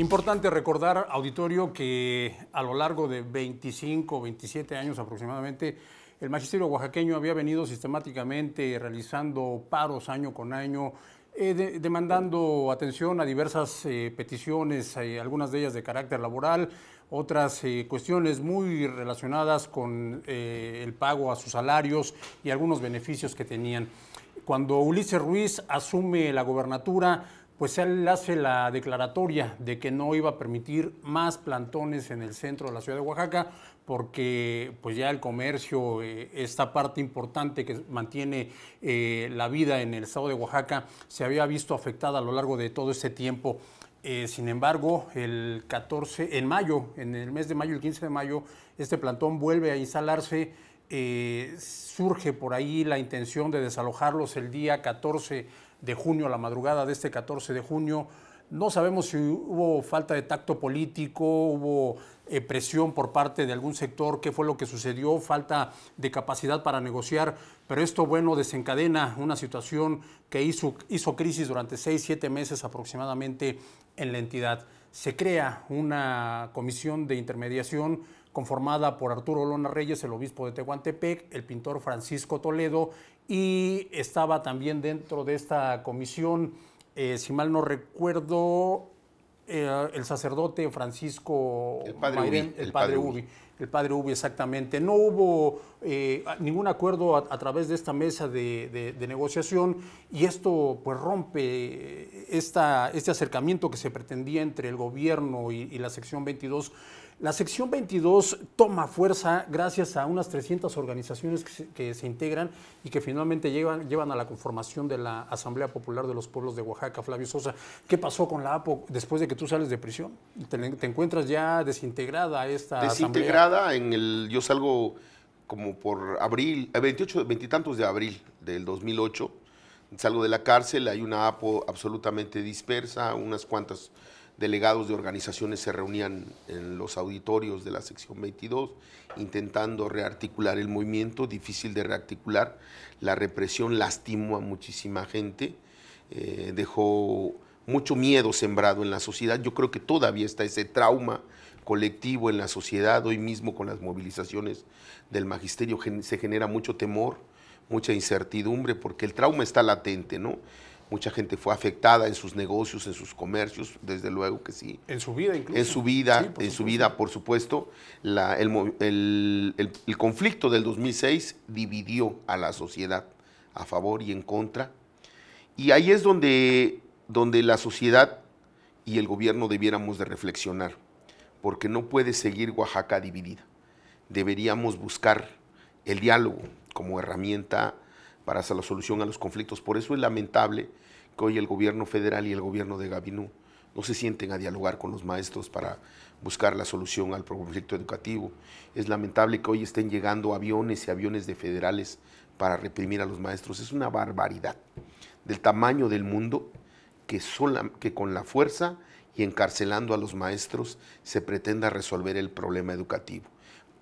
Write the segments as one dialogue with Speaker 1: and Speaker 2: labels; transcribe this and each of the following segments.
Speaker 1: Importante recordar, auditorio, que a lo largo de 25 27 años aproximadamente, el magisterio oaxaqueño había venido sistemáticamente realizando paros año con año, eh, demandando atención a diversas eh, peticiones, eh, algunas de ellas de carácter laboral, otras cuestiones muy relacionadas con el pago a sus salarios y algunos beneficios que tenían. Cuando Ulises Ruiz asume la gobernatura, pues él hace la declaratoria de que no iba a permitir más plantones en el centro de la ciudad de Oaxaca porque pues ya el comercio, eh, esta parte importante que mantiene eh, la vida en el estado de Oaxaca, se había visto afectada a lo largo de todo este tiempo. Eh, sin embargo, el 14, en mayo, en el mes de mayo, el 15 de mayo, este plantón vuelve a instalarse. surge por ahí la intención de desalojarlos el día 14 de junio, a la madrugada de este 14 de junio. No sabemos si hubo falta de tacto político, hubo eh, presión por parte de algún sector, qué fue lo que sucedió, falta de capacidad para negociar, pero esto, bueno, desencadena una situación que hizo, hizo crisis durante seis, siete meses aproximadamente en la entidad. Se crea una comisión de intermediación conformada por Arturo Lona Reyes, el obispo de Tehuantepec, el pintor Francisco Toledo y estaba también dentro de esta comisión, eh, si mal no recuerdo, eh, el sacerdote Francisco el padre Ubi, el, padre, Ubi. El padre Ubi, exactamente. No hubo eh, ningún acuerdo a, través de esta mesa de, negociación y esto pues rompe esta, este acercamiento que se pretendía entre el gobierno y, y la sección 22 la sección 22 toma fuerza gracias a unas 300 organizaciones que se, integran y que finalmente llevan, llevan, a la conformación de la Asamblea Popular de los Pueblos de Oaxaca. Flavio Sosa, ¿qué pasó con la APO después de que tú sales de prisión? ¿Te, encuentras ya desintegrada esta Desintegrada
Speaker 2: en el... Yo salgo como por abril, 28, eh, veintitantos de abril del 2008. Salgo de la cárcel, hay una APO absolutamente dispersa, unas cuantas delegados de organizaciones se reunían en los auditorios de la sección 22 intentando rearticular el movimiento, difícil de rearticular. La represión lastimó a muchísima gente, eh, dejó mucho miedo sembrado en la sociedad. Yo creo que todavía está ese trauma colectivo en la sociedad. Hoy mismo con las movilizaciones del magisterio se genera mucho temor, mucha incertidumbre, porque el trauma está latente, ¿no? Mucha gente fue afectada en sus negocios, en sus comercios, desde luego que sí.
Speaker 1: En su vida incluso. En su vida, en
Speaker 2: su vida, por supuesto. el, conflicto del 2006 dividió a la sociedad a favor y en contra. Y ahí es donde, donde la sociedad y el gobierno debiéramos de reflexionar, porque no puede seguir Oaxaca dividida. Deberíamos buscar el diálogo como herramienta para hacer la solución a los conflictos. Por eso es lamentable hoy el gobierno federal y el gobierno de Gabinú no se sienten a dialogar con los maestros para buscar la solución al conflicto educativo. Es lamentable que hoy estén llegando aviones y aviones de federales para reprimir a los maestros. Es una barbaridad del tamaño del mundo que, que con la fuerza y encarcelando a los maestros se pretenda resolver el problema educativo.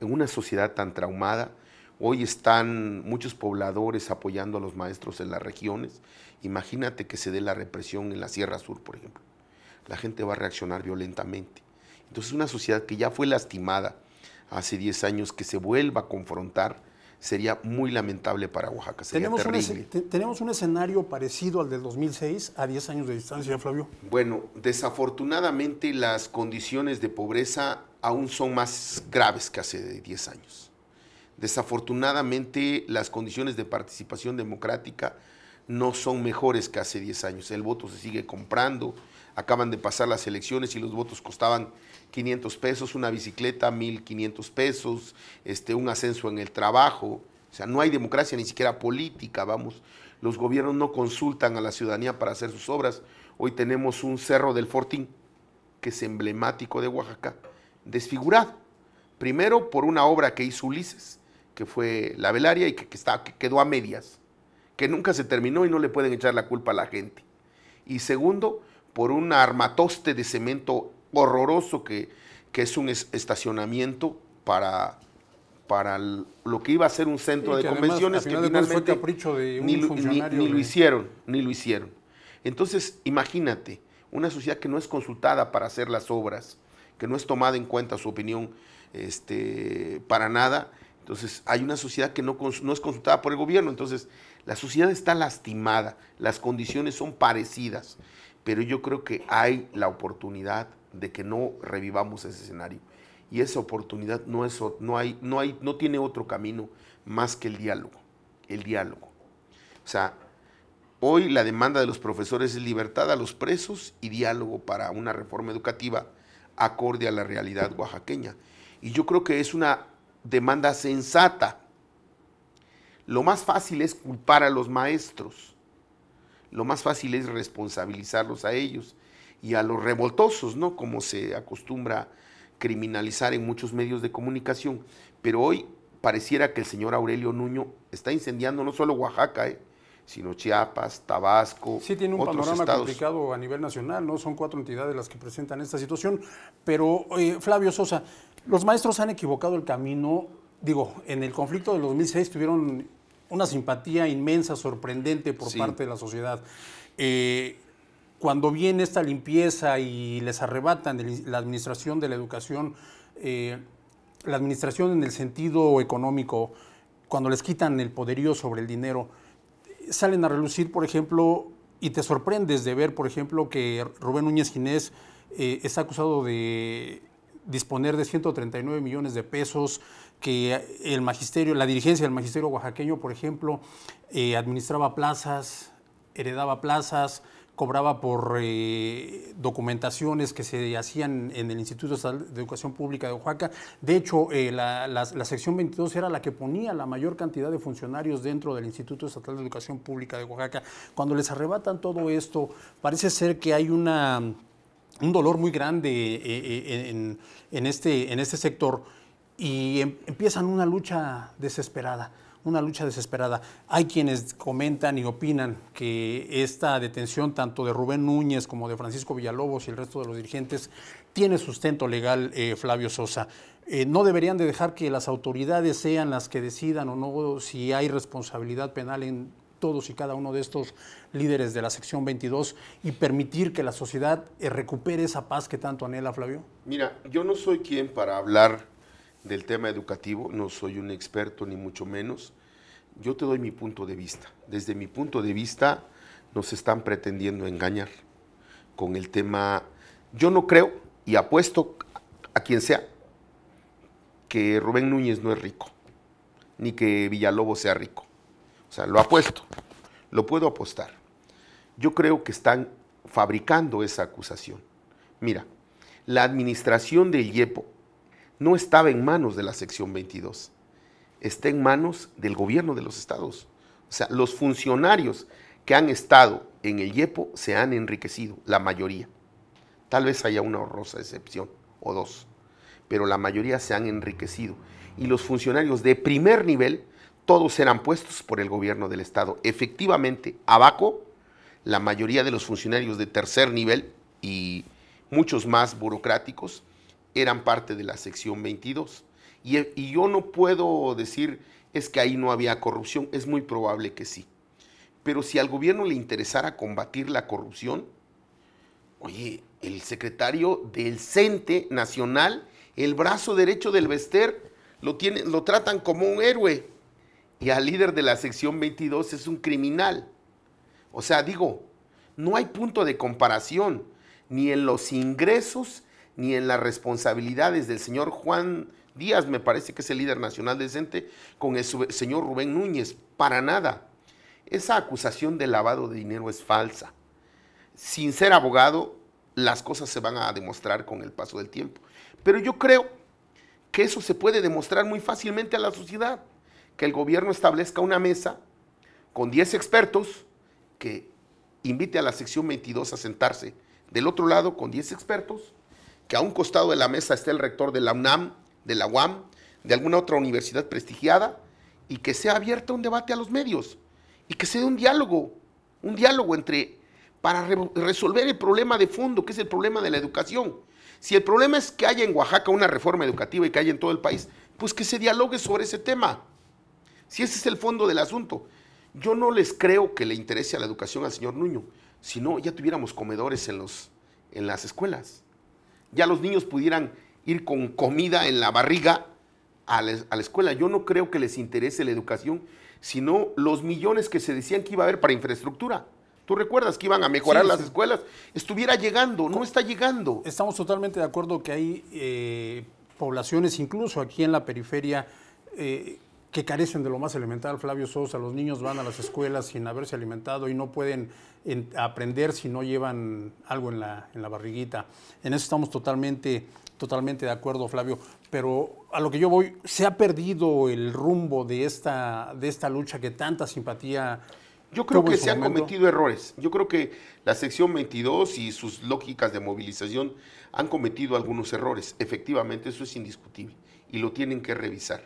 Speaker 2: En una sociedad tan traumada, Hoy están muchos pobladores apoyando a los maestros en las regiones. Imagínate que se dé la represión en la Sierra Sur, por ejemplo. La gente va a reaccionar violentamente. Entonces una sociedad que ya fue lastimada hace 10 años, que se vuelva a confrontar, sería muy lamentable para Oaxaca. tenemos, Un,
Speaker 1: tenemos un escenario parecido al del 2006 a 10 años de distancia, Flavio.
Speaker 2: Bueno, desafortunadamente las condiciones de pobreza aún son más graves que hace 10 años. Desafortunadamente, las condiciones de participación democrática no son mejores que hace 10 años. El voto se sigue comprando. Acaban de pasar las elecciones y los votos costaban 500 pesos, una bicicleta 1.500 pesos, este, un ascenso en el trabajo. O sea, no hay democracia ni siquiera política, vamos. Los gobiernos no consultan a la ciudadanía para hacer sus obras. Hoy tenemos un cerro del Fortín, que es emblemático de Oaxaca, desfigurado. Primero por una obra que hizo Ulises, que fue la velaria y que, quedó a medias, que nunca se terminó y no le pueden echar la culpa a la gente. Y segundo, por un armatoste de cemento horroroso que, es un estacionamiento para, para lo que iba a ser un centro de convenciones que finalmente capricho de un ni, ni, lo hicieron, ni lo hicieron. Entonces, imagínate, una sociedad que no es consultada para hacer las obras, que no es tomada en cuenta su opinión este, para nada, entonces, hay una sociedad que no, es consultada por el gobierno. Entonces, la sociedad está lastimada, las condiciones son parecidas, pero yo creo que hay la oportunidad de que no revivamos ese escenario. Y esa oportunidad no, es, no, hay, no, hay, no tiene otro camino más que el diálogo. El diálogo. O sea, hoy la demanda de los profesores es libertad a los presos y diálogo para una reforma educativa acorde a la realidad oaxaqueña. Y yo creo que es una demanda sensata. Lo más fácil es culpar a los maestros. Lo más fácil es responsabilizarlos a ellos y a los revoltosos, ¿no? Como se acostumbra criminalizar en muchos medios de comunicación. Pero hoy pareciera que el señor Aurelio Nuño está incendiando no solo Oaxaca, ¿eh? sino Chiapas, Tabasco. Sí, tiene un panorama complicado
Speaker 1: a nivel nacional, ¿no? Son cuatro entidades las que presentan esta situación. Pero, eh, Flavio Sosa, los maestros han equivocado el camino. Digo, en el conflicto del 2006 tuvieron una simpatía inmensa, sorprendente por parte de la sociedad. Eh, cuando viene esta limpieza y les arrebatan la administración de la educación, eh, la administración en el sentido económico, cuando les quitan el poderío sobre el dinero, salen a relucir, por ejemplo, y te sorprendes de ver, por ejemplo, que Rubén Núñez Ginés eh, está acusado de disponer de 139 millones de pesos que el magisterio, la dirigencia del magisterio oaxaqueño, por ejemplo, eh, administraba plazas, heredaba plazas, cobraba por eh, documentaciones que se hacían en el Instituto Estatal de Educación Pública de Oaxaca. De hecho, eh, la, sección 22 era la que ponía la mayor cantidad de funcionarios dentro del Instituto Estatal de Educación Pública de Oaxaca. Cuando les arrebatan todo esto, parece ser que hay una un dolor muy grande eh, eh, este, en, este, sector y em, empiezan una lucha desesperada una lucha desesperada. Hay quienes comentan y opinan que esta detención tanto de Rubén Núñez como de Francisco Villalobos y el resto de los dirigentes tiene sustento legal eh, Flavio Sosa. no deberían de dejar que las autoridades sean las que decidan o no si hay responsabilidad penal en todos y cada uno de estos líderes de la sección 22 y permitir que la sociedad eh, recupere esa paz que tanto anhela, Flavio?
Speaker 2: Mira, yo no soy quien para hablar del tema educativo, no soy un experto ni mucho menos. Yo te doy mi punto de vista. Desde mi punto de vista, nos están pretendiendo engañar con el tema. Yo no creo y apuesto a quien sea que Rubén Núñez no es rico, ni que Villalobos sea rico. O sea, lo apuesto, lo puedo apostar. Yo creo que están fabricando esa acusación. Mira, la administración del YEPO no estaba en manos de la sección 22, está en manos del gobierno de los estados. O sea, los funcionarios que han estado en el YEPO se han enriquecido, la mayoría. Tal vez haya una horrosa excepción o dos, pero la mayoría se han enriquecido. Y los funcionarios de primer nivel todos eran puestos por el gobierno del Estado. Efectivamente, abaco, la mayoría de los funcionarios de tercer nivel y muchos más burocráticos eran parte de la sección 22. Y, yo no puedo decir es que ahí no había corrupción, es muy probable que sí. Pero si al gobierno le interesara combatir la corrupción, oye, el secretario del CENTE Nacional, el brazo derecho del Bester, lo, tiene, lo tratan como un héroe y al líder de la sección 22 es un criminal. O sea, digo, no hay punto de comparación ni en los ingresos ni en las responsabilidades del señor Juan Díaz, me parece que es el líder nacional decente, con el señor Rubén Núñez. Para nada. Esa acusación de lavado de dinero es falsa. Sin ser abogado, las cosas se van a demostrar con el paso del tiempo. Pero yo creo que eso se puede demostrar muy fácilmente a la sociedad que el gobierno establezca una mesa con 10 expertos que invite a la sección 22 a sentarse del otro lado con 10 expertos, que a un costado de la mesa esté el rector de la UNAM, de la UAM, de alguna otra universidad prestigiada, y que sea abierto un debate a los medios, y que se dé un diálogo, un diálogo entre, para resolver el problema de fondo, que es el problema de la educación. Si el problema es que haya en Oaxaca una reforma educativa y que haya en todo el país, pues que se dialogue sobre ese tema. Si ese es el fondo del asunto. Yo no les creo que le interese a la educación al señor Nuño. Si no, ya tuviéramos comedores en, los, en las escuelas. Ya los niños pudieran ir con comida en la barriga a la, escuela. Yo no creo que les interese la educación, sino los millones que se decían que iba a haber para infraestructura. Tú recuerdas que iban a mejorar las escuelas. Estuviera llegando, no está llegando. Estamos
Speaker 1: totalmente de acuerdo que hay eh, poblaciones, incluso aquí en la periferia, eh, que carecen de lo más elemental, Flavio Sosa, los niños van a las escuelas sin haberse alimentado y no pueden aprender si no llevan algo en la, en la barriguita. En eso estamos totalmente, totalmente de acuerdo, Flavio. Pero a lo que yo voy, se ha perdido el rumbo de esta, de esta lucha que tanta simpatía yo creo que se han cometido
Speaker 2: errores. Yo creo que la sección 22 y sus lógicas de movilización han cometido algunos errores. Efectivamente, eso es indiscutible y lo tienen que revisar.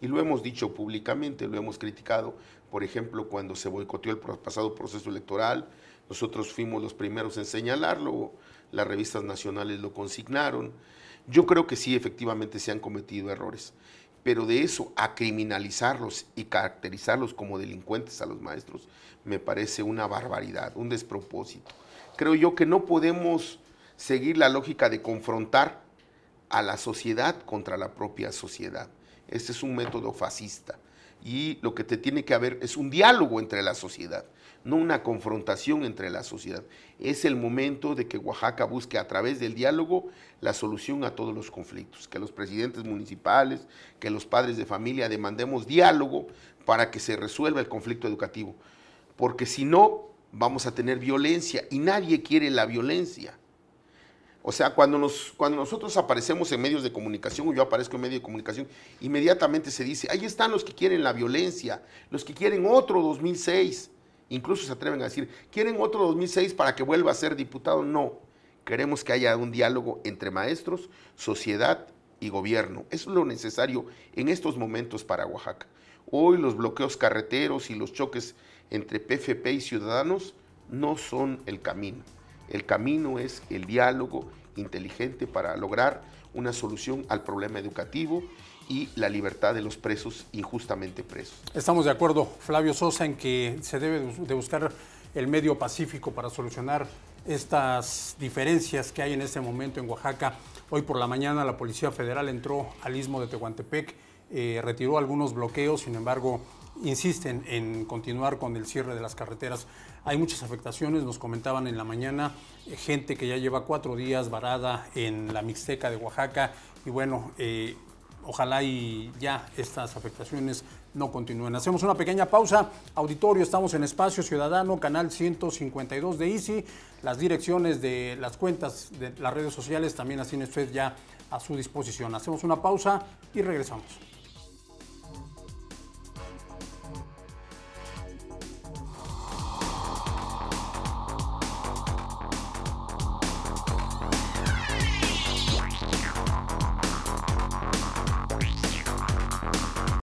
Speaker 2: Y lo hemos dicho públicamente, lo hemos criticado. Por ejemplo, cuando se boicoteó el pasado proceso electoral, nosotros fuimos los primeros en señalarlo, las revistas nacionales lo consignaron. Yo creo que sí, efectivamente, se han cometido errores, pero de eso a criminalizarlos y caracterizarlos como delincuentes a los maestros me parece una barbaridad, un despropósito. Creo yo que no podemos seguir la lógica de confrontar a la sociedad contra la propia sociedad. Este es un método fascista. Y lo que te tiene que haber es un diálogo entre la sociedad, no una confrontación entre la sociedad. Es el momento de que Oaxaca busque a través del diálogo la solución a todos los conflictos. Que los presidentes municipales, que los padres de familia demandemos diálogo para que se resuelva el conflicto educativo. Porque si no, vamos a tener violencia y nadie quiere la violencia. O sea, cuando, nos, cuando nosotros aparecemos en medios de comunicación, o yo aparezco en medios de comunicación, inmediatamente se dice, ahí están los que quieren la violencia, los que quieren otro 2006. Incluso se atreven a decir, ¿quieren otro 2006 para que vuelva a ser diputado? No. Queremos que haya un diálogo entre maestros, sociedad y gobierno. Eso es lo necesario en estos momentos para Oaxaca. Hoy los bloqueos carreteros y los choques entre PFP y ciudadanos no son el camino. El camino es el diálogo inteligente para lograr una solución al problema educativo y la libertad de los presos injustamente presos.
Speaker 1: Estamos de acuerdo, Flavio Sosa, en que se debe de buscar el medio pacífico para solucionar estas diferencias que hay en este momento en Oaxaca. Hoy por la mañana la Policía Federal entró al istmo de Tehuantepec, eh, retiró algunos bloqueos, sin embargo insisten en continuar con el cierre de las carreteras. Hay muchas afectaciones, nos comentaban en la mañana, eh, gente que ya lleva cuatro días varada en la Mixteca de Oaxaca y bueno, eh, ojalá y ya estas afectaciones no continúen. Hacemos una pequeña pausa. Auditorio, estamos en Espacio Ciudadano, canal 152 de ICI. Las direcciones de las cuentas de las redes sociales también así usted ya a su disposición. Hacemos una pausa y regresamos.